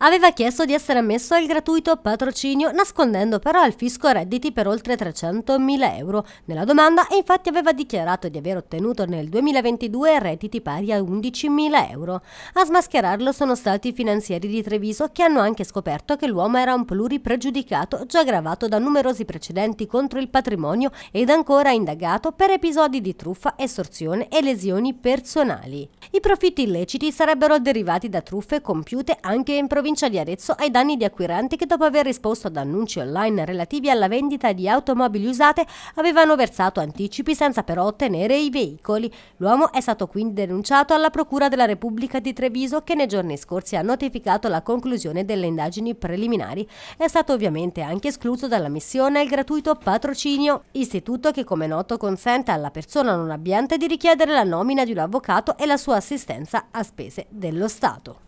aveva chiesto di essere ammesso al gratuito patrocinio nascondendo però al fisco redditi per oltre 300.000 euro. Nella domanda infatti aveva dichiarato di aver ottenuto nel 2022 redditi pari a 11.000 euro. A smascherarlo sono stati i finanzieri di Treviso che hanno anche scoperto che l'uomo era un pluripregiudicato già gravato da numerosi precedenti contro il patrimonio ed ancora indagato per episodi di truffa, estorsione e lesioni personali. I profitti illeciti sarebbero derivati da truffe compiute anche in provincia provincia di Arezzo ai danni di acquirenti che dopo aver risposto ad annunci online relativi alla vendita di automobili usate avevano versato anticipi senza però ottenere i veicoli. L'uomo è stato quindi denunciato alla Procura della Repubblica di Treviso che nei giorni scorsi ha notificato la conclusione delle indagini preliminari. È stato ovviamente anche escluso dalla missione il gratuito patrocinio, istituto che come noto consente alla persona non abbiente di richiedere la nomina di un avvocato e la sua assistenza a spese dello Stato.